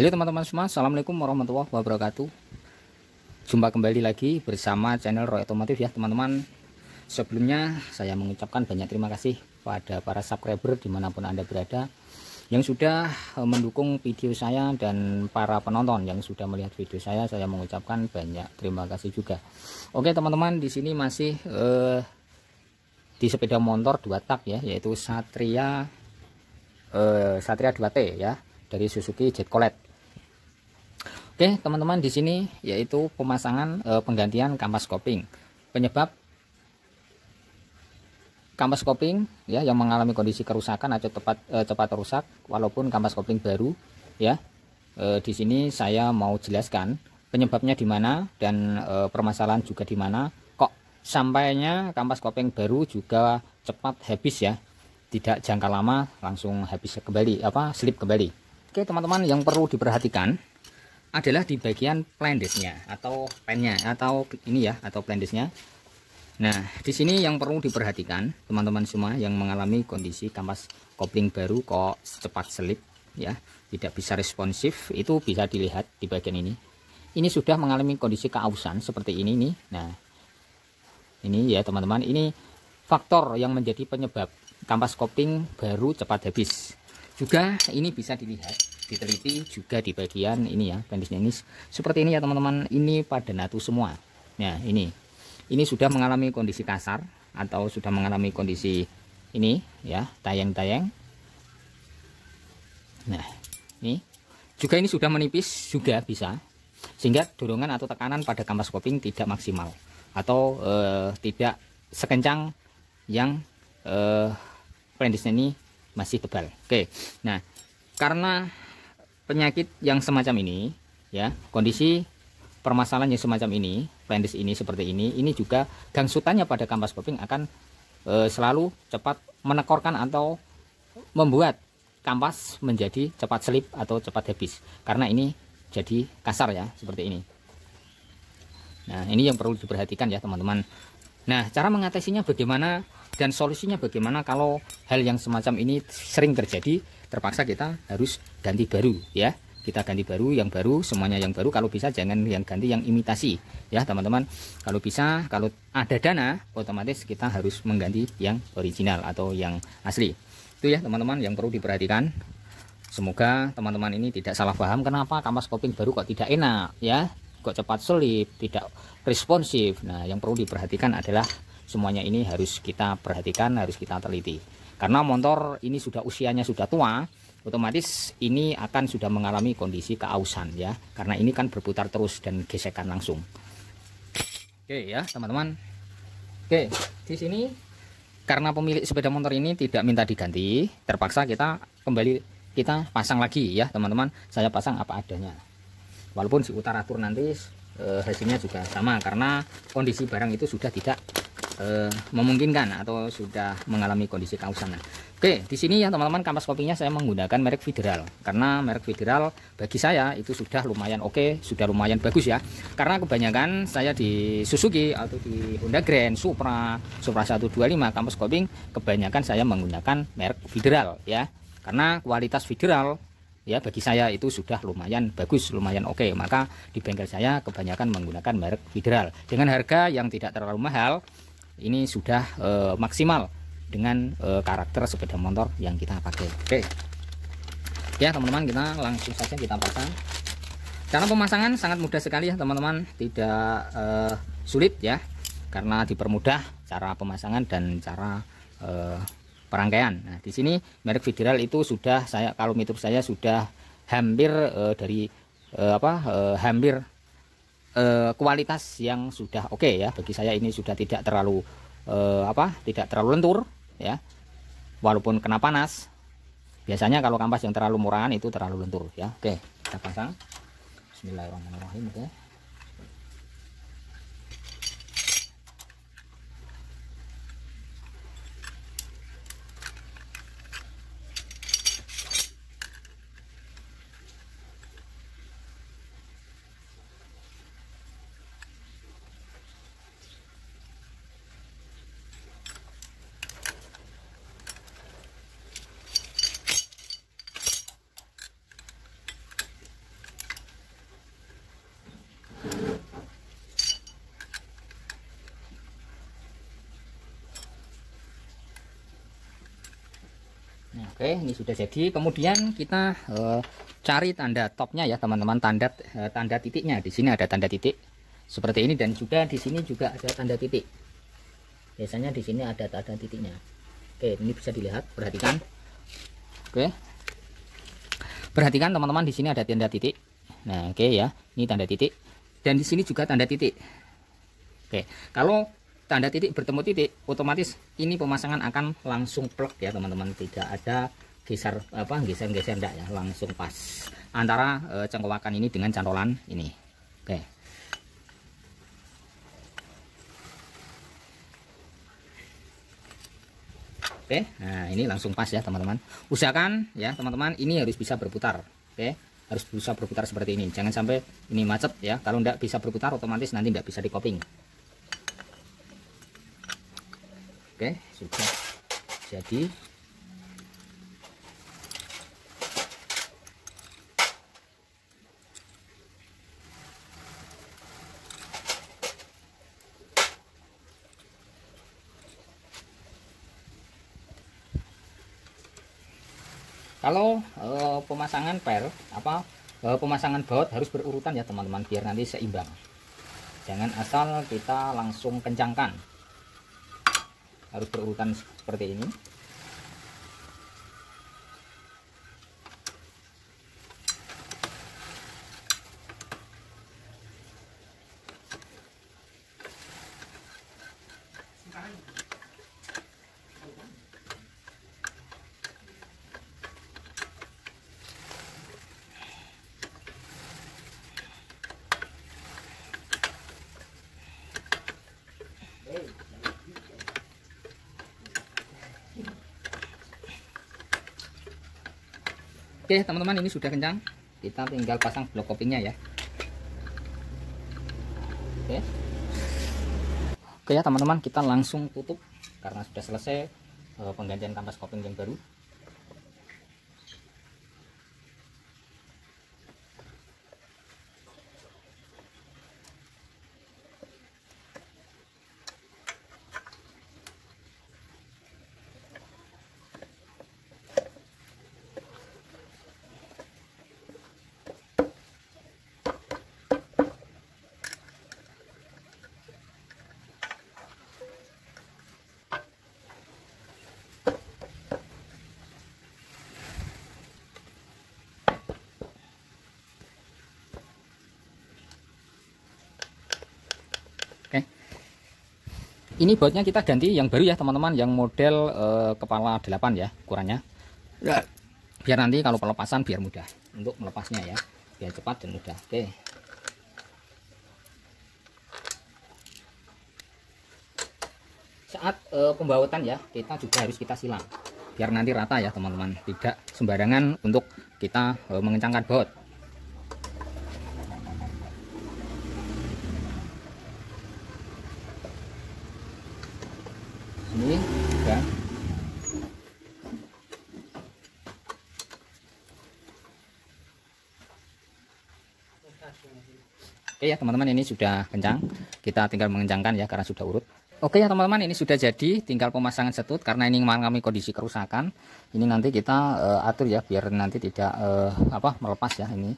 Halo teman-teman semua, Assalamualaikum warahmatullahi wabarakatuh Jumpa kembali lagi bersama channel Roy Otomotif ya teman-teman Sebelumnya saya mengucapkan banyak terima kasih pada para subscriber dimanapun Anda berada Yang sudah eh, mendukung video saya dan para penonton yang sudah melihat video saya Saya mengucapkan banyak terima kasih juga Oke teman-teman di sini masih eh, di sepeda motor dua tak ya Yaitu Satria eh, Satria 2T ya dari Suzuki Jet Colette Oke, teman-teman di sini yaitu pemasangan e, penggantian kampas koping. Penyebab kampas koping ya yang mengalami kondisi kerusakan atau tepat e, cepat rusak walaupun kampas koping baru ya. E, di sini saya mau jelaskan penyebabnya di mana dan e, permasalahan juga di mana kok sampainya kampas koping baru juga cepat habis ya. Tidak jangka lama langsung habis kembali apa slip kembali. Oke, teman-teman yang perlu diperhatikan adalah di bagian plendesnya atau pennya atau ini ya atau plendesnya Nah, di sini yang perlu diperhatikan teman-teman semua yang mengalami kondisi kampas kopling baru kok cepat selip ya, tidak bisa responsif itu bisa dilihat di bagian ini. Ini sudah mengalami kondisi keausan seperti ini nih. Nah, ini ya teman-teman, ini faktor yang menjadi penyebab kampas kopling baru cepat habis. Juga ini bisa dilihat diteliti juga di bagian ini ya pendisnya ini seperti ini ya teman-teman ini pada natu semua ya ini ini sudah mengalami kondisi kasar atau sudah mengalami kondisi ini ya tayang-tayang nah ini juga ini sudah menipis juga bisa sehingga dorongan atau tekanan pada kampas coping tidak maksimal atau eh, tidak sekencang yang eh, ini masih tebal oke nah karena penyakit yang semacam ini ya kondisi permasalahan yang semacam ini pendis ini seperti ini ini juga gangsutannya pada kampas popping akan e, selalu cepat menekorkan atau membuat kampas menjadi cepat selip atau cepat habis karena ini jadi kasar ya seperti ini nah ini yang perlu diperhatikan ya teman-teman nah cara mengatasinya bagaimana dan solusinya bagaimana kalau hal yang semacam ini sering terjadi terpaksa kita harus ganti baru ya kita ganti baru yang baru semuanya yang baru kalau bisa jangan yang ganti yang imitasi ya teman-teman kalau bisa kalau ada dana otomatis kita harus mengganti yang original atau yang asli itu ya teman-teman yang perlu diperhatikan semoga teman-teman ini tidak salah paham kenapa kampas koping baru kok tidak enak ya kok cepat selip tidak responsif nah yang perlu diperhatikan adalah semuanya ini harus kita perhatikan harus kita teliti karena motor ini sudah usianya sudah tua otomatis ini akan sudah mengalami kondisi keausan ya karena ini kan berputar terus dan gesekan langsung oke ya teman-teman oke di sini karena pemilik sepeda motor ini tidak minta diganti terpaksa kita kembali kita pasang lagi ya teman-teman saya pasang apa adanya walaupun si utaratur nanti hasilnya eh, juga sama karena kondisi barang itu sudah tidak eh, memungkinkan atau sudah mengalami kondisi kausan. oke, di sini ya teman-teman kampas kopinya saya menggunakan merek Federal karena merek Federal bagi saya itu sudah lumayan oke, sudah lumayan bagus ya. Karena kebanyakan saya di Suzuki atau di Honda Grand, Supra, Supra 125 kampas koping kebanyakan saya menggunakan merek Federal ya. Karena kualitas Federal ya bagi saya itu sudah lumayan bagus lumayan oke maka di bengkel saya kebanyakan menggunakan merek Federal dengan harga yang tidak terlalu mahal ini sudah e, maksimal dengan e, karakter sepeda motor yang kita pakai oke ya teman-teman kita langsung saja kita pasang cara pemasangan sangat mudah sekali ya teman-teman tidak e, sulit ya karena dipermudah cara pemasangan dan cara e, perangkaian nah di sini merek Federal itu sudah saya kalau mitur saya sudah hampir e, dari e, apa e, hampir e, kualitas yang sudah oke okay ya bagi saya ini sudah tidak terlalu eh, apa tidak terlalu lentur ya walaupun kena panas biasanya kalau kampas yang terlalu murahan itu terlalu lentur ya oke kita pasang Bismillahirrahmanirrahim oke oke, ini sudah jadi. Kemudian kita uh, cari tanda topnya ya, teman-teman. Tanda uh, tanda titiknya di sini ada tanda titik seperti ini dan juga di sini juga ada tanda titik. Biasanya di sini ada tanda titiknya. Oke, ini bisa dilihat, perhatikan. Oke. Perhatikan teman-teman di sini ada tanda titik. Nah, oke ya. Ini tanda titik dan di sini juga tanda titik. Oke. Kalau tanda titik bertemu titik otomatis ini pemasangan akan langsung plek ya teman-teman tidak ada geser apa geser-geser enggak ya langsung pas antara e, eh, cengkowakan ini dengan cantolan ini oke oke nah ini langsung pas ya teman-teman usahakan ya teman-teman ini harus bisa berputar oke harus bisa berputar seperti ini jangan sampai ini macet ya kalau tidak bisa berputar otomatis nanti tidak bisa di coping oke sudah jadi kalau e, pemasangan per apa e, pemasangan baut harus berurutan ya teman-teman biar nanti seimbang jangan asal kita langsung kencangkan harus berurutan seperti ini oke teman-teman ini sudah kencang kita tinggal pasang blok kopinya ya oke oke ya teman-teman kita langsung tutup karena sudah selesai eh, penggantian kampas koping yang baru ini bautnya kita ganti yang baru ya teman-teman yang model eh, kepala 8 ya ukurannya ya. biar nanti kalau pelepasan biar mudah untuk melepasnya ya biar cepat dan mudah oke saat eh, pembawatan ya kita juga harus kita silang biar nanti rata ya teman-teman tidak sembarangan untuk kita eh, mengencangkan baut Oke ya teman-teman ini sudah kencang. Kita tinggal mengencangkan ya karena sudah urut. Oke ya teman-teman ini sudah jadi. Tinggal pemasangan setut karena ini mengalami kondisi kerusakan. Ini nanti kita uh, atur ya biar nanti tidak uh, apa melepas ya ini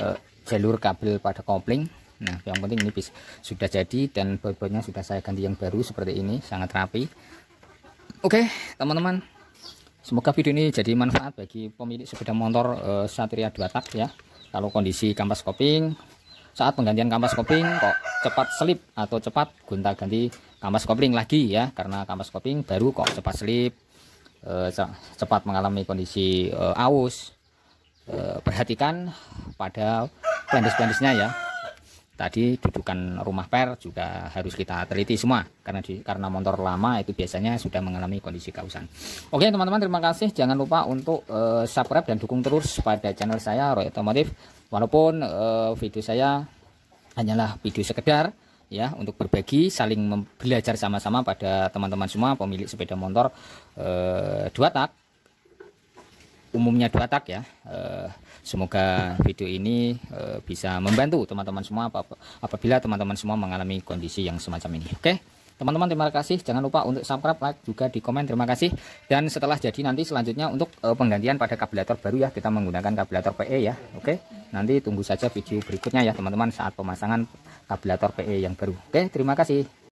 uh, jalur kabel pada kopling. Nah yang penting ini bisa, sudah jadi dan bobotnya sudah saya ganti yang baru seperti ini sangat rapi. Oke teman-teman semoga video ini jadi manfaat bagi pemilik sepeda motor uh, Satria 2 tak ya. Kalau kondisi kampas koping, saat penggantian kampas koping kok cepat selip atau cepat gonta-ganti kampas kopling lagi ya, karena kampas koping baru kok cepat selip, eh, cepat mengalami kondisi eh, aus. Eh, perhatikan pada pendis-pendisnya ya tadi dudukan rumah per juga harus kita teliti semua karena di, karena motor lama itu biasanya sudah mengalami kondisi kausan. Oke teman-teman terima kasih jangan lupa untuk uh, subscribe dan dukung terus pada channel saya Roy Otomotif walaupun uh, video saya hanyalah video sekedar ya untuk berbagi saling belajar sama-sama pada teman-teman semua pemilik sepeda motor uh, dua tak umumnya dua tak ya uh, Semoga video ini eh, bisa membantu teman-teman semua apabila teman-teman semua mengalami kondisi yang semacam ini. Oke. Teman-teman terima kasih. Jangan lupa untuk subscribe, like juga di komen. Terima kasih. Dan setelah jadi nanti selanjutnya untuk eh, penggantian pada kabelator baru ya kita menggunakan kabelator PE ya. Oke. Nanti tunggu saja video berikutnya ya teman-teman saat pemasangan kabelator PE yang baru. Oke, terima kasih.